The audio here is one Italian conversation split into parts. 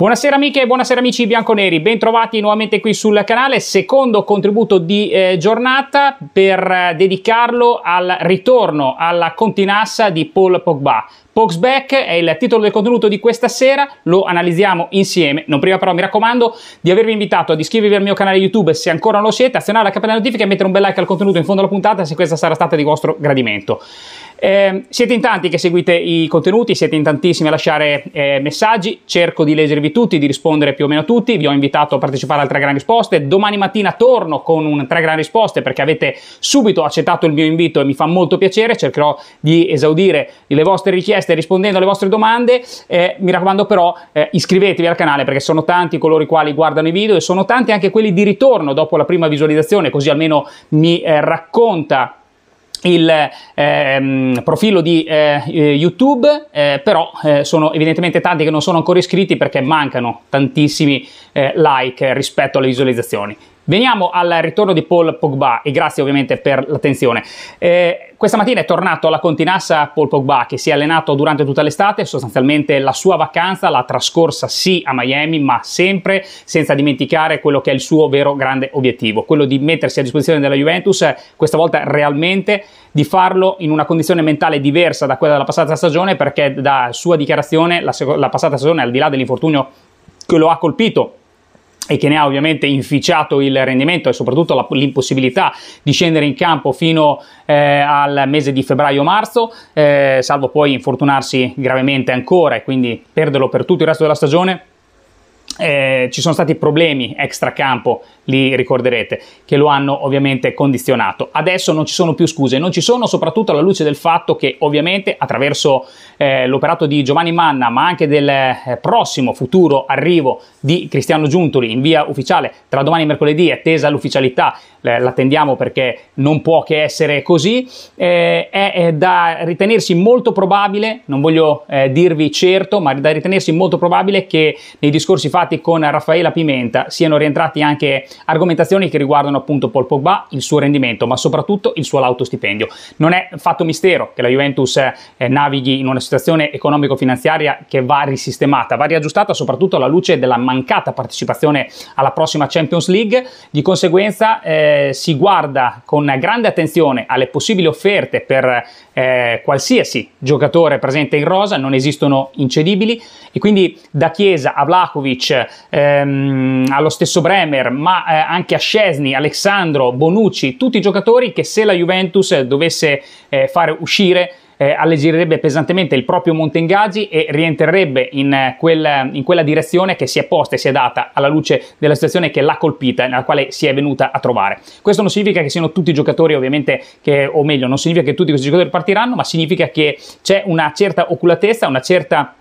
Buonasera amiche e buonasera amici bianconeri, bentrovati nuovamente qui sul canale, secondo contributo di eh, giornata per eh, dedicarlo al ritorno alla continassa di Paul Pogba. Pokes Back è il titolo del contenuto di questa sera, lo analizziamo insieme. Non prima però mi raccomando di avervi invitato ad iscrivervi al mio canale YouTube se ancora non lo siete, azionare la campanella di notifica e mettere un bel like al contenuto in fondo alla puntata se questa sarà stata di vostro gradimento. Eh, siete in tanti che seguite i contenuti, siete in tantissimi a lasciare eh, messaggi, cerco di leggervi tutti, di rispondere più o meno a tutti, vi ho invitato a partecipare al tre Gran Risposte, domani mattina torno con un 3 Gran Risposte perché avete subito accettato il mio invito e mi fa molto piacere, cercherò di esaudire le vostre richieste richieste, rispondendo alle vostre domande. Eh, mi raccomando però eh, iscrivetevi al canale perché sono tanti coloro i quali guardano i video e sono tanti anche quelli di ritorno dopo la prima visualizzazione, così almeno mi eh, racconta il ehm, profilo di eh, eh YouTube, eh, però eh, sono evidentemente tanti che non sono ancora iscritti perché mancano tantissimi eh, like rispetto alle visualizzazioni. Veniamo al ritorno di Paul Pogba e grazie ovviamente per l'attenzione. Eh, questa mattina è tornato alla Continassa Paul Pogba che si è allenato durante tutta l'estate, sostanzialmente la sua vacanza l'ha trascorsa sì a Miami ma sempre senza dimenticare quello che è il suo vero grande obiettivo, quello di mettersi a disposizione della Juventus, questa volta realmente di farlo in una condizione mentale diversa da quella della passata stagione perché da sua dichiarazione la, la passata stagione al di là dell'infortunio che lo ha colpito e che ne ha ovviamente inficiato il rendimento e soprattutto la, l'impossibilità di scendere in campo fino eh, al mese di febbraio-marzo, eh, salvo poi infortunarsi gravemente ancora e quindi perderlo per tutto il resto della stagione. Eh, ci sono stati problemi extra campo, li ricorderete, che lo hanno ovviamente condizionato. Adesso non ci sono più scuse, non ci sono soprattutto alla luce del fatto che ovviamente attraverso eh, l'operato di Giovanni Manna, ma anche del eh, prossimo futuro arrivo di Cristiano Giuntoli in via ufficiale tra domani e mercoledì, attesa l'ufficialità, l'attendiamo perché non può che essere così, eh, è, da ritenersi molto probabile, non voglio eh, dirvi certo, ma è da ritenersi molto probabile che nei discorsi fatti con Raffaella Pimenta siano rientrati anche argomentazioni che riguardano appunto Paul Pogba, il suo rendimento, ma soprattutto il suo lauto stipendio. Non è fatto mistero che la Juventus eh, navighi in una situazione economico-finanziaria che va risistemata, va riaggiustata soprattutto alla luce della mancata partecipazione alla prossima Champions League, di conseguenza eh, si guarda con grande attenzione alle possibili offerte per eh, qualsiasi giocatore presente in rosa, non esistono incedibili e quindi da Chiesa a Vlahovic, ehm, allo stesso Bremer, ma eh, anche a Scesni, Alessandro, Bonucci, tutti i giocatori che se la Juventus dovesse eh, fare uscire eh, alleggerirebbe pesantemente il proprio monte ingaggi e rientrerebbe in, eh, quel, eh, in quella direzione che si è posta e si è data alla luce della situazione che l'ha colpita, nella quale si è venuta a trovare. Questo non significa che siano tutti i giocatori, ovviamente, che, o meglio, non significa che tutti questi giocatori partiranno, ma significa che c'è una certa oculatezza, una certa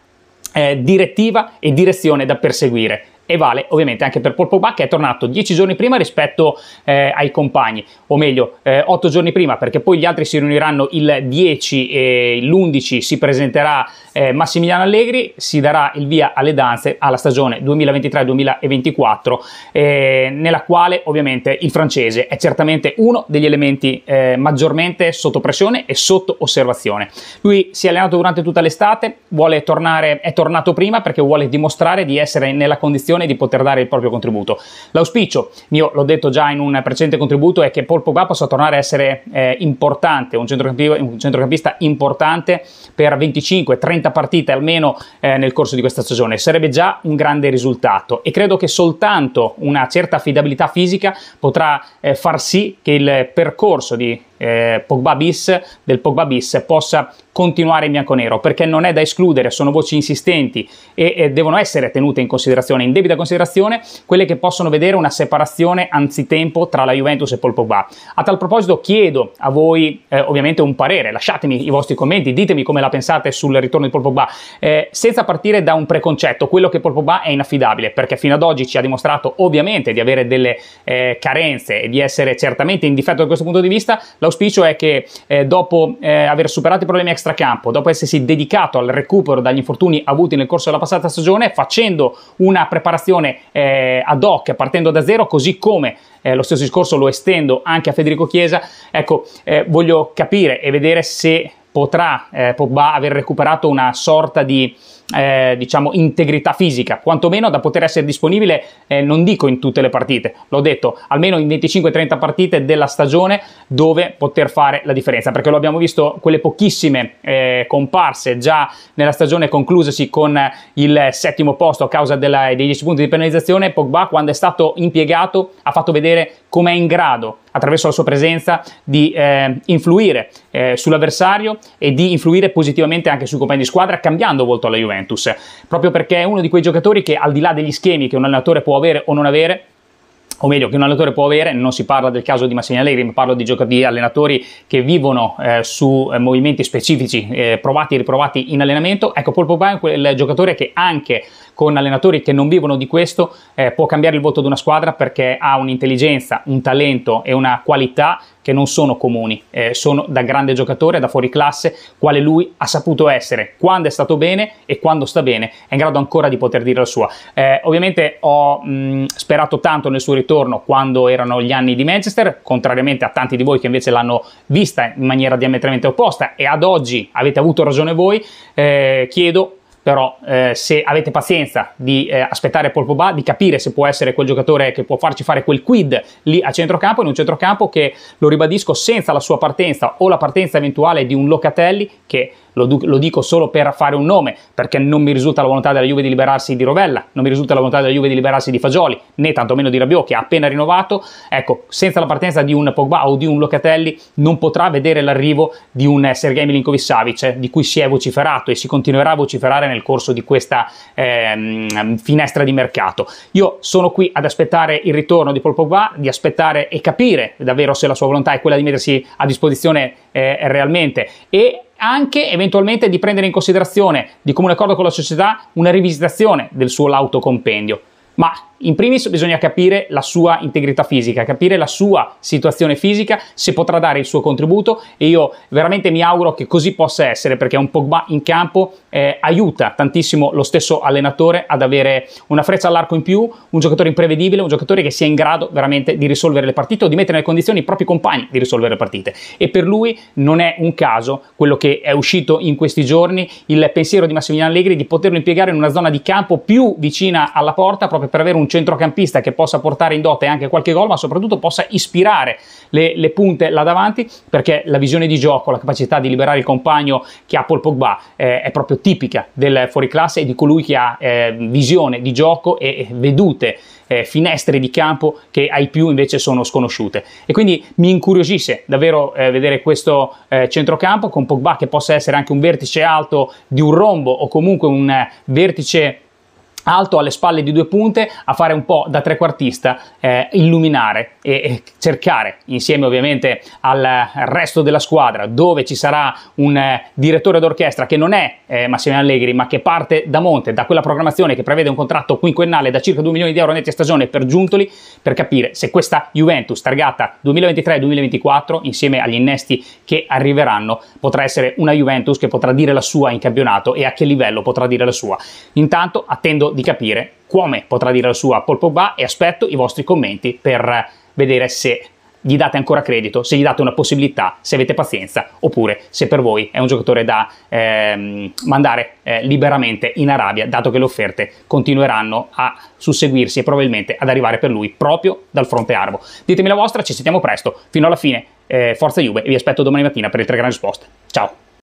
eh, direttiva e direzione da perseguire e vale ovviamente anche per Polpogba che è tornato 10 giorni prima rispetto eh, ai compagni, o meglio eh, 8 giorni prima perché poi gli altri si riuniranno il 10 e l'11 si presenterà eh, Massimiliano Allegri, si darà il via alle danze alla stagione 2023-2024 eh, nella quale ovviamente il francese è certamente uno degli elementi eh, maggiormente sotto pressione e sotto osservazione. Lui si è allenato durante tutta l'estate, vuole tornare, è tornato prima perché vuole dimostrare di essere nella condizione condizione di poter dare il proprio contributo. L'auspicio, mio, l'ho detto già in un precedente contributo, è che Paul Pogba possa tornare a essere eh, importante, un centrocampista, un centrocampista, importante per 25-30 partite almeno eh, nel corso di questa stagione. Sarebbe già un grande risultato e credo che soltanto una certa affidabilità fisica potrà eh, far sì che il percorso di eh, Pogba bis del Pogba bis possa continuare in bianco-nero perché non è da escludere, sono voci insistenti e, e, devono essere tenute in considerazione, in debita considerazione, quelle che possono vedere una separazione anzitempo tra la Juventus e Paul Pogba. A tal proposito chiedo a voi eh, ovviamente un parere, lasciatemi i vostri commenti, ditemi come la pensate sul ritorno di Paul Pogba, eh, senza partire da un preconcetto, quello che Paul Pogba è inaffidabile perché fino ad oggi ci ha dimostrato ovviamente di avere delle eh, carenze e di essere certamente in difetto da questo punto di vista, la l'auspicio è che eh, dopo eh, aver superato i problemi extracampo, dopo essersi dedicato al recupero dagli infortuni avuti nel corso della passata stagione, facendo una preparazione eh, ad hoc, partendo da zero, così come eh, lo stesso discorso lo estendo anche a Federico Chiesa, ecco, eh, voglio capire e vedere se potrà eh, Pogba aver recuperato una sorta di eh, diciamo integrità fisica, quantomeno da poter essere disponibile, eh, non dico in tutte le partite, l'ho detto, almeno in 25-30 partite della stagione dove poter fare la differenza, perché lo abbiamo visto quelle pochissime eh, comparse già nella stagione conclusasi con il settimo posto a causa della, dei 10 punti di penalizzazione, Pogba quando è stato impiegato ha fatto vedere com'è in grado attraverso la sua presenza di eh, influire eh, sull'avversario e di influire positivamente anche sui compagni di squadra cambiando volto alla Juventus, proprio perché è uno di quei giocatori che al di là degli schemi che un allenatore può avere o non avere, o meglio che un allenatore può avere, non si parla del caso di Massimiliano Allegri, ma parlo di, gioc- di allenatori che vivono eh, su eh, movimenti specifici eh, provati e riprovati in allenamento, ecco Paul Pogba è quel giocatore che anche con allenatori che non vivono di questo, eh, può cambiare il voto di una squadra perché ha un'intelligenza, un talento e una qualità che non sono comuni, eh, sono da grande giocatore, da fuori classe, quale lui ha saputo essere quando è stato bene e quando sta bene, è in grado ancora di poter dire la sua. Eh, ovviamente ho mh, sperato tanto nel suo ritorno quando erano gli anni di Manchester, contrariamente a tanti di voi che invece l'hanno vista in maniera diametralmente opposta e ad oggi avete avuto ragione voi, eh, chiedo però eh, se avete pazienza di eh, aspettare Polpoba, di capire se può essere quel giocatore che può farci fare quel quid lì a centrocampo, in un centrocampo che, lo ribadisco, senza la sua partenza o la partenza eventuale di un Locatelli, che lo, lo dico solo per fare un nome, perché non mi risulta la volontà della Juve di liberarsi di Rovella, non mi risulta la volontà della Juve di liberarsi di Fagioli, né tantomeno di Rabiot che ha appena rinnovato, ecco, senza la partenza di un Pogba o di un Locatelli non potrà vedere l'arrivo di un eh, Sergei Milinkovic-Savic, eh, di cui si è vociferato e si continuerà a vociferare nel corso di questa ehm, finestra di mercato. Io sono qui ad aspettare il ritorno di Paul Pogba, di aspettare e capire davvero se la sua volontà è quella di mettersi a disposizione eh, realmente e anche eventualmente di prendere in considerazione di comune accordo con la società una rivisitazione del suo lauto compendio. Ma in primis bisogna capire la sua integrità fisica, capire la sua situazione fisica, se potrà dare il suo contributo e io veramente mi auguro che così possa essere perché un Pogba in campo eh, aiuta tantissimo lo stesso allenatore ad avere una freccia all'arco in più, un giocatore imprevedibile, un giocatore che sia in grado veramente di risolvere le partite o di mettere nelle condizioni i propri compagni di risolvere le partite e per lui non è un caso quello che è uscito in questi giorni, il pensiero di Massimiliano Allegri di poterlo impiegare in una zona di campo più vicina alla porta proprio per avere un centrocampista che possa portare in dote anche qualche gol, ma soprattutto possa ispirare le, le punte là davanti, perché la visione di gioco, la capacità di liberare il compagno che ha Paul Pogba eh, è proprio tipica del fuoriclasse e di colui che ha eh, visione di gioco e, vedute. Eh, finestre di campo che ai più invece sono sconosciute. E quindi mi incuriosisce davvero eh, vedere questo eh, centrocampo con Pogba che possa essere anche un vertice alto di un rombo o comunque un eh, vertice alto alle spalle di due punte a fare un po' da trequartista, eh, illuminare e, e, cercare insieme ovviamente al resto della squadra dove ci sarà un eh, direttore d'orchestra che non è eh, Massimiliano Allegri ma che parte da monte, da quella programmazione che prevede un contratto quinquennale da circa 2 milioni di euro netti a stagione per Giuntoli per capire se questa Juventus targata 2023-2024 insieme agli innesti che arriveranno potrà essere una Juventus che potrà dire la sua in campionato e a che livello potrà dire la sua. Intanto attendo di capire come potrà dire la sua a Paul Pogba e aspetto i vostri commenti per vedere se gli date ancora credito, se gli date una possibilità, se avete pazienza, oppure se per voi è un giocatore da ehm, mandare eh, liberamente in Arabia, dato che le offerte continueranno a susseguirsi e probabilmente ad arrivare per lui proprio dal fronte arabo. Ditemi la vostra, ci sentiamo presto, fino alla fine, eh, forza Juve, vi aspetto domani mattina per il 3 grandi risposte. Ciao!